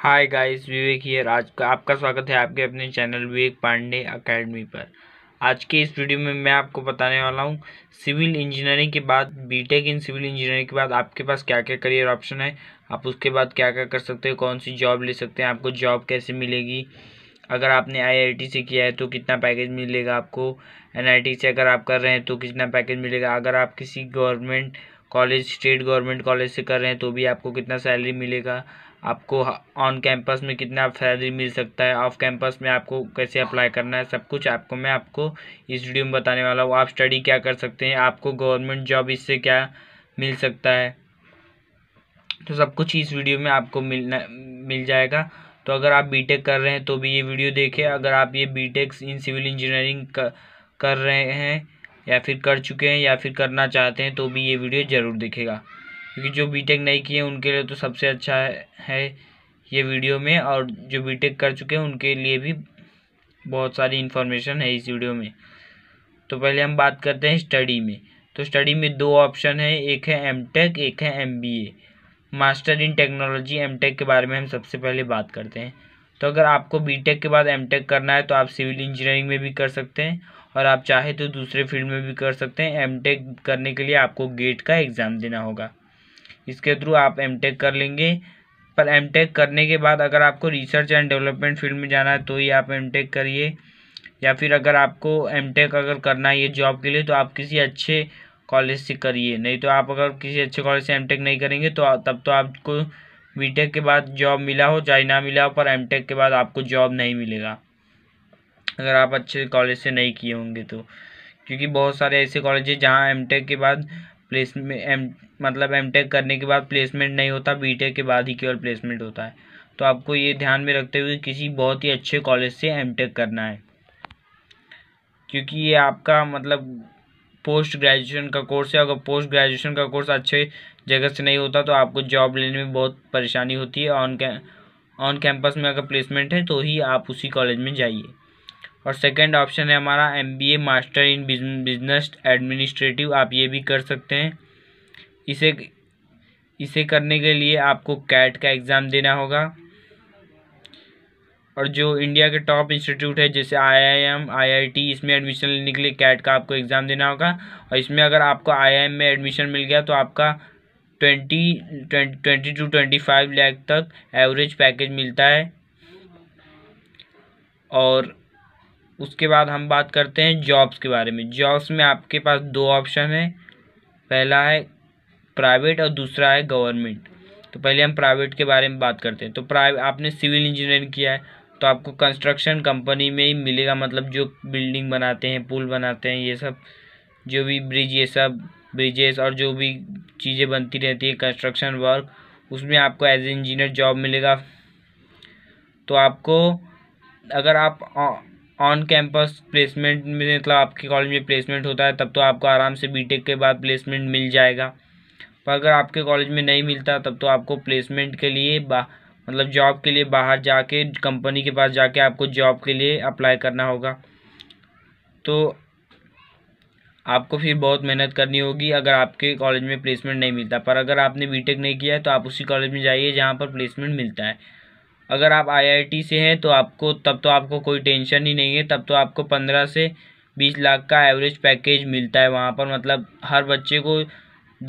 hi guys Vivek here आज का आपका स्वागत है आपके अपने चैनल विवेक पांडे एकेडमी पर आज के इस वीडियो में मैं आपको बताने वाला हूँ सिविल इंजीनियरिंग के बाद बीटेक इन सिविल इंजीनियरिंग के बाद आपके पास क्या क्या करियर ऑप्शन है आप उसके बाद क्या क्या कर सकते हो कौन सी जॉब ले सकते हैं आपको जॉब कैसे मिलेगी अगर आपने आई से किया है तो कितना पैकेज मिलेगा आपको एन से अगर आप कर रहे हैं तो कितना पैकेज मिलेगा अगर आप किसी government college state government college से कर रहे हैं तो भी आपको कितना सैलरी मिलेगा आपको ऑन कैंपस में कितना सैलरी मिल सकता है ऑफ कैंपस में आपको कैसे अप्लाई करना है सब कुछ आपको मैं आपको इस वीडियो में बताने वाला हूँ आप स्टडी क्या कर सकते हैं आपको गवर्नमेंट जॉब इससे क्या मिल सकता है तो सब कुछ इस वीडियो में आपको मिलना मिल जाएगा तो अगर आप बी कर रहे हैं तो भी ये वीडियो देखें अगर आप ये बी इन सिविल इंजीनियरिंग कर रहे हैं या फिर कर चुके हैं या फिर करना चाहते हैं तो भी ये वीडियो ज़रूर देखेगा क्योंकि जो बीटेक नहीं किए उनके लिए तो सबसे अच्छा है ये वीडियो में और जो बीटेक कर चुके हैं उनके लिए भी बहुत सारी इन्फॉर्मेशन है इस वीडियो में तो पहले हम बात करते हैं स्टडी में तो स्टडी में दो ऑप्शन है एक है एम टेक एक है M B A master in technology M tech के बारे में हम सबसे पहले बात करते हैं तो अगर आपको बी टेक के बाद एम टेक करना है तो आप सिविल इंजीनियरिंग में भी कर सकते हैं और आप चाहे तो दूसरे फील्ड में भी कर सकते हैं एम करने के लिए आपको गेट का एग्ज़ाम देना होगा इसके थ्रू आप एम कर लेंगे पर एम करने के बाद अगर आपको रिसर्च एंड डेवलपमेंट फील्ड में जाना है तो ही आप एम करिए या फिर अगर आपको एम अगर करना है ये जॉब के लिए तो आप किसी अच्छे कॉलेज से करिए नहीं तो आप अगर किसी अच्छे कॉलेज से एम नहीं करेंगे तो तब तो आपको बीटेक के बाद जॉब मिला हो चाहे ना मिला हो पर एमटेक के बाद आपको जॉब नहीं मिलेगा अगर आप अच्छे कॉलेज से नहीं किए होंगे तो क्योंकि बहुत सारे ऐसे कॉलेज हैं जहाँ एम के बाद प्लेसमेंट एम मतलब एम करने के बाद प्लेसमेंट नहीं होता बी के बाद ही केवल प्लेसमेंट होता है तो आपको ये ध्यान में रखते हुए किसी बहुत ही अच्छे कॉलेज से एम करना है क्योंकि ये आपका मतलब पोस्ट ग्रेजुएशन का कोर्स है अगर पोस्ट ग्रेजुएशन का कोर्स अच्छे जगह से नहीं होता तो आपको जॉब लेने में बहुत परेशानी होती है ऑन ऑन कैंपस में अगर प्लेसमेंट है तो ही आप उसी कॉलेज में जाइए और सेकंड ऑप्शन है हमारा MBA master in business administrative आप ये भी कर सकते हैं इसे इसे करने के लिए आपको कैट का एग्ज़ाम देना होगा और जो इंडिया के टॉप इंस्टीट्यूट है जैसे आईआईएम आईआईटी इसमें एडमिशन लेने के लिए कैट का आपको एग्ज़ाम देना होगा और इसमें अगर आपको आईआईएम में एडमिशन मिल गया तो आपका twenty twenty two twenty five lakh तक एवरेज पैकेज मिलता है और उसके बाद हम बात करते हैं जॉब्स के बारे में जॉब्स में आपके पास दो ऑप्शन है पहला है प्राइवेट और दूसरा है गवर्नमेंट तो पहले हम प्राइवेट के बारे में बात करते हैं तो प्राइवेट आपने सिविल इंजीनियरिंग किया है तो आपको कंस्ट्रक्शन कंपनी में ही मिलेगा मतलब जो बिल्डिंग बनाते हैं पुल बनाते हैं ये सब जो भी ब्रिज ये सब ब्रिजेस और जो भी चीज़ें बनती रहती है कंस्ट्रक्शन वर्क उसमें आपको एज ए इंजीनियर जॉब मिलेगा तो आपको अगर आप ऑन कैंपस प्लेसमेंट में मतलब आपके कॉलेज में प्लेसमेंट होता है तब तो आपको आराम से बीटेक के बाद प्लेसमेंट मिल जाएगा पर अगर आपके कॉलेज में नहीं मिलता तब तो आपको प्लेसमेंट के लिए बा मतलब जॉब के लिए बाहर जाके कंपनी के पास जाके आपको जॉब के लिए अप्लाई करना होगा तो आपको फिर बहुत मेहनत करनी होगी अगर आपके कॉलेज में प्लेसमेंट नहीं मिलता पर अगर आपने बीटेक नहीं किया है तो आप उसी कॉलेज में जाइए जहाँ पर प्लेसमेंट मिलता है अगर आप आईआईटी से हैं तो आपको तब तो आपको कोई टेंशन ही नहीं है तब तो आपको पंद्रह से बीस लाख का एवरेज पैकेज मिलता है वहाँ पर मतलब हर बच्चे को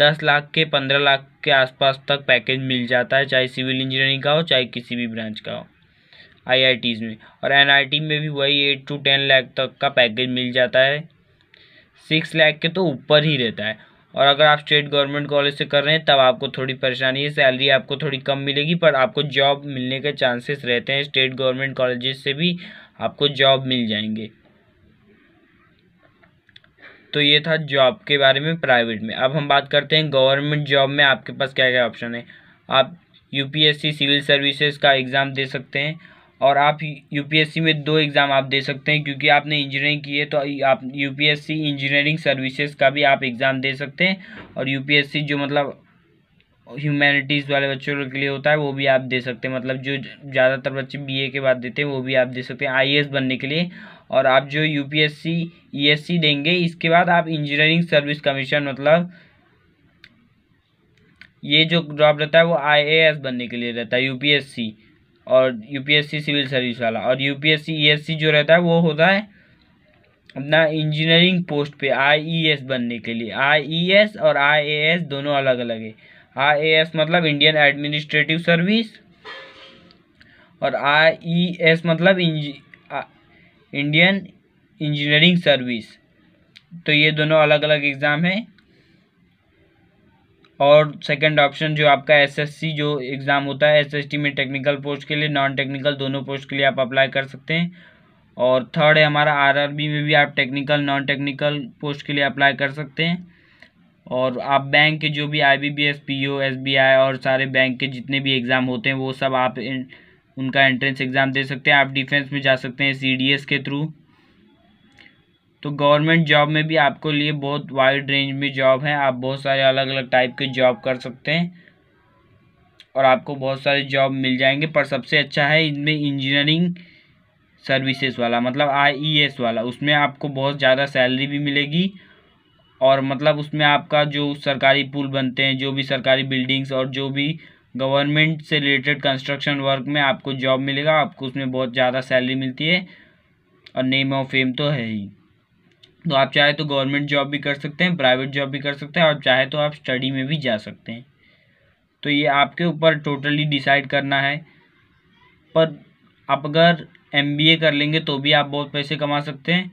दस लाख के पंद्रह लाख के आसपास तक पैकेज मिल जाता है चाहे सिविल इंजीनियरिंग का हो चाहे किसी भी ब्रांच का हो आई में और एन में भी वही एट टू टेन लाख तक का पैकेज मिल जाता है सिक्स लाख के तो ऊपर ही रहता है और अगर आप स्टेट गवर्नमेंट कॉलेज से कर रहे हैं तब आपको थोड़ी परेशानी है सैलरी आपको थोड़ी कम मिलेगी पर आपको जॉब मिलने के चांसेस रहते हैं स्टेट गवर्नमेंट कॉलेज से भी आपको जॉब मिल जाएंगे तो ये था जॉब के बारे में प्राइवेट में अब हम बात करते हैं गवर्नमेंट जॉब में आपके पास क्या क्या ऑप्शन है आप यूपीएससी सिविल सर्विसेज का एग्ज़ाम दे सकते हैं और आप यूपीएससी में दो एग्ज़ाम आप दे सकते हैं क्योंकि आपने इंजीनियरिंग की है तो आप यूपीएससी इंजीनियरिंग सर्विसेज का भी आप एग्ज़ाम दे सकते हैं और यूपीएससी जो मतलब ह्यूमैनिटीज़ वाले बच्चों के लिए होता है वो भी आप दे सकते हैं मतलब जो ज़्यादातर बच्चे बीए के बाद देते हैं वो भी आप दे सकते हैं आईएएस बनने के लिए और आप जो यूपीएससी ईएससी e देंगे इसके बाद आप इंजीनियरिंग सर्विस कमीशन मतलब ये जो जॉब रहता है वो आईएएस बनने के लिए रहता है यू और यूपीएससी सिविल सर्विस वाला और यूपीएससी ईएससी e जो रहता है वो होता है अपना इंजीनियरिंग पोस्ट पे आईईएस e बनने के लिए आईईएस e और आईएएस दोनों अलग अलग है आईएएस मतलब इंडियन एडमिनिस्ट्रेटिव सर्विस और आईईएस मतलब इंडियन इंजीनियरिंग सर्विस तो ये दोनों अलग अलग एग्ज़ाम हैं और सेकंड ऑप्शन जो आपका एसएससी जो एग्ज़ाम होता है एसएसटी में टेक्निकल पोस्ट के लिए नॉन टेक्निकल दोनों पोस्ट के लिए आप अप्लाई कर सकते हैं और थर्ड है हमारा आरआरबी में भी आप टेक्निकल नॉन टेक्निकल पोस्ट के लिए अप्लाई कर सकते हैं और आप बैंक के जो भी I B B S P O S B I और सारे बैंक के जितने भी एग्ज़ाम होते हैं वो सब आप उनका एंट्रेंस एग्ज़ाम दे सकते हैं आप डिफेंस में जा सकते हैं सी डी एस के थ्रू तो गवर्नमेंट जॉब में भी आपको लिए बहुत वाइड रेंज में जॉब है आप बहुत सारे अलग अलग टाइप के जॉब कर सकते हैं और आपको बहुत सारे जॉब मिल जाएंगे पर सबसे अच्छा है इनमें इंजीनियरिंग सर्विसेज वाला मतलब आईईएस e वाला उसमें आपको बहुत ज़्यादा सैलरी भी मिलेगी और मतलब उसमें आपका जो सरकारी पुल बनते हैं जो भी सरकारी बिल्डिंग्स और जो भी गवर्नमेंट से रिलेटेड कंस्ट्रक्शन वर्क में आपको जॉब मिलेगा आपको उसमें बहुत ज़्यादा सैलरी मिलती है और नेम ऑफ फेम तो है ही तो आप चाहे तो गवर्नमेंट जॉब भी कर सकते हैं प्राइवेट जॉब भी कर सकते हैं और चाहे तो आप स्टडी में भी जा सकते हैं तो ये आपके ऊपर टोटली डिसाइड करना है पर आप अगर एम कर लेंगे तो भी आप बहुत पैसे कमा सकते हैं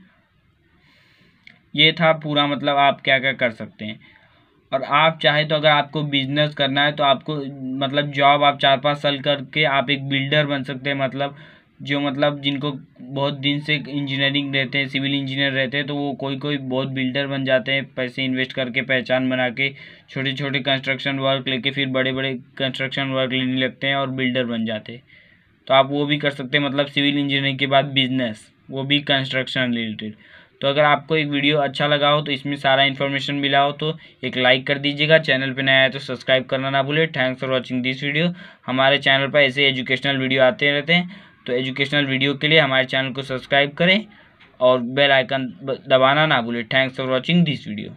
ये था पूरा मतलब आप क्या क्या कर सकते हैं और आप चाहे तो अगर आपको बिजनेस करना है तो आपको मतलब जॉब आप चार पाँच साल करके आप एक बिल्डर बन सकते हैं मतलब जो मतलब जिनको बहुत दिन से इंजीनियरिंग रहते हैं सिविल इंजीनियर रहते हैं तो वो कोई कोई बहुत बिल्डर बन जाते हैं पैसे इन्वेस्ट करके पहचान बना के छोटे छोटे कंस्ट्रक्शन वर्क लेके फिर बड़े बड़े कंस्ट्रक्शन वर्क लेने लगते हैं और बिल्डर बन जाते हैं तो आप वो भी कर सकते हैं मतलब सिविल इंजीनियरिंग के बाद बिजनेस वो भी कंस्ट्रक्शन रिलेटेड तो अगर आपको एक वीडियो अच्छा लगा हो तो इसमें सारा इन्फॉर्मेशन मिला हो तो एक लाइक कर दीजिएगा चैनल पर नया है तो सब्सक्राइब करना ना भूलें thanks for watching this video हमारे चैनल पर ऐसे एजुकेशनल वीडियो आते रहते हैं तो एजुकेशनल वीडियो के लिए हमारे चैनल को सब्सक्राइब करें और बेल आइकन दबाना ना भूलें thanks for watching this video